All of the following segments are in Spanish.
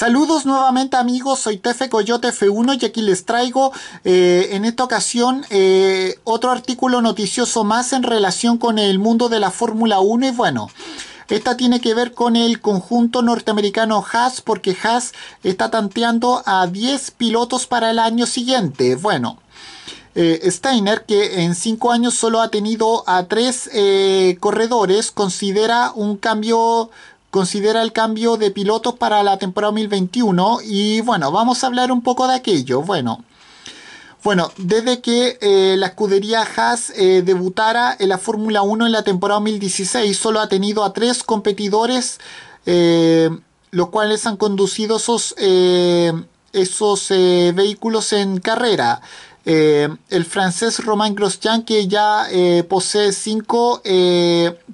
Saludos nuevamente amigos, soy Tefe Coyote F1 y aquí les traigo eh, en esta ocasión eh, otro artículo noticioso más en relación con el mundo de la Fórmula 1 y bueno... Esta tiene que ver con el conjunto norteamericano Haas porque Haas está tanteando a 10 pilotos para el año siguiente. Bueno, eh, Steiner, que en 5 años solo ha tenido a 3 corredores, considera un cambio considera el cambio de pilotos para la temporada 2021 y bueno, vamos a hablar un poco de aquello. Bueno, bueno, desde que eh, la escudería Haas eh, debutara en la Fórmula 1 en la temporada 2016, solo ha tenido a tres competidores, eh, los cuales han conducido esos, esos vehículos en carrera. el francés Romain Grosjean, que ya posee cinco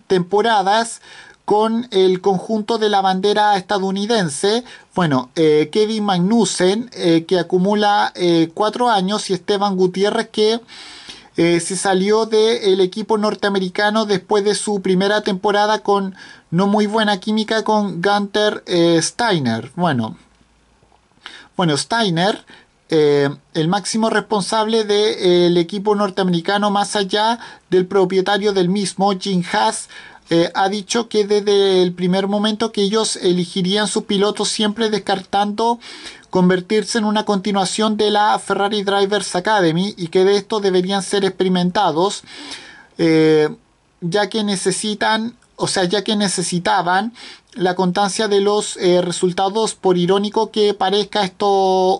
temporadas, con el conjunto de la bandera estadounidense. Bueno, eh, Kevin Magnussen, eh, que acumula eh, cuatro años, y Esteban Gutiérrez, que se salió del equipo norteamericano después de su primera temporada con no muy buena química con Gunter Steiner. Bueno, bueno Steiner. el máximo responsable del equipo norteamericano más allá del propietario del mismo, Jim Haas, eh, ha dicho que desde el primer momento que ellos elegirían su piloto siempre descartando convertirse en una continuación de la Ferrari Drivers Academy y que de esto deberían ser experimentados eh, ya que necesitan o sea ya que necesitaban la constancia de los eh, resultados, por irónico que parezca esto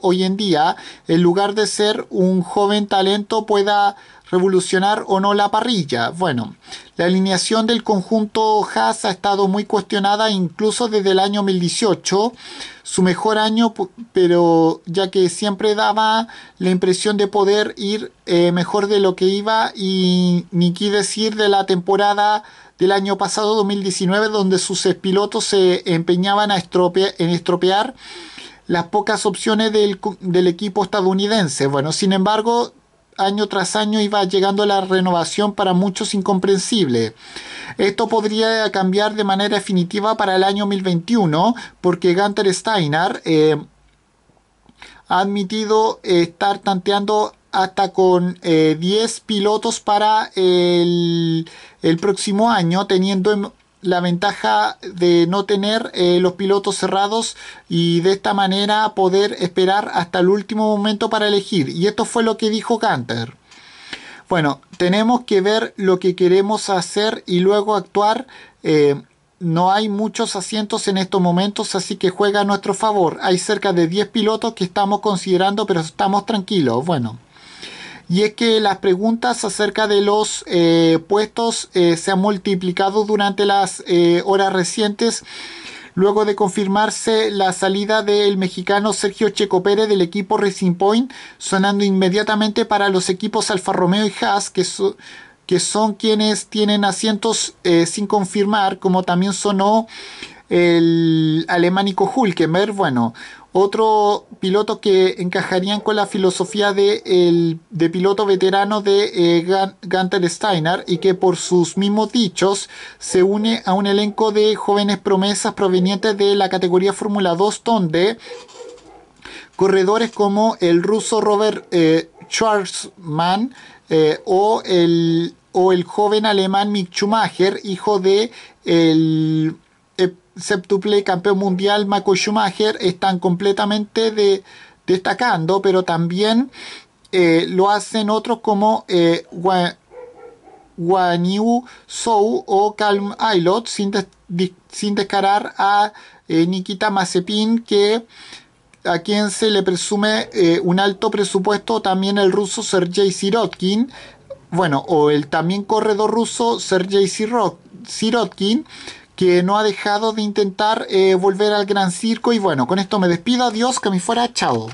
hoy en día, en lugar de ser un joven talento pueda revolucionar o no la parrilla. Bueno, la alineación del conjunto Haas ha estado muy cuestionada incluso desde el año 2018, su mejor año, pero ya que siempre daba la impresión de poder ir eh, mejor de lo que iba y ni qué decir de la temporada del año pasado 2019 donde sus pilotos se empeñaban a estropear, en estropear las pocas opciones del, equipo estadounidense. Bueno, sin embargo, año tras año iba llegando la renovación para muchos incomprensible. Esto podría cambiar de manera definitiva para el año 2021 porque Gunter Steiner eh, ha admitido estar tanteando hasta con 10 eh, pilotos para el, el próximo año, teniendo en la ventaja de no tener eh, los pilotos cerrados y de esta manera poder esperar hasta el último momento para elegir. Y esto fue lo que dijo Canter. Bueno, tenemos que ver lo que queremos hacer y luego actuar. Eh, no hay muchos asientos en estos momentos, así que juega a nuestro favor. Hay cerca de 10 pilotos que estamos considerando, pero estamos tranquilos. Bueno y es que las preguntas acerca de los eh, puestos eh, se han multiplicado durante las eh, horas recientes luego de confirmarse la salida del mexicano Sergio Checo Pérez del equipo Racing Point, sonando inmediatamente para los equipos Alfa Romeo y Haas, que, que son quienes tienen asientos sin confirmar, como también sonó el alemánico Hulkenberg. Bueno, otro piloto que encajarían con la filosofía de, de piloto veterano de eh, Gunther Steiner y que por sus mismos dichos se une a un elenco de jóvenes promesas provenientes de la categoría Fórmula 2 donde corredores como el ruso Robert eh, Schwarzman eh, o, el, o el joven alemán Mick Schumacher, hijo de el septuple campeón mundial ...Mako Schumacher están completamente destacando, pero también eh, lo hacen otros como eh, Sou o Calm Aylot... sin, descarar a eh, Nikita Mazepin, que a quien se le presume eh, un alto presupuesto, también el ruso Sergey Sirotkin, bueno, o el también corredor ruso Sergey Sirotkin, que no ha dejado de intentar eh, volver al gran circo. Y bueno, con esto me despido. Adiós, que me fuera. Chao.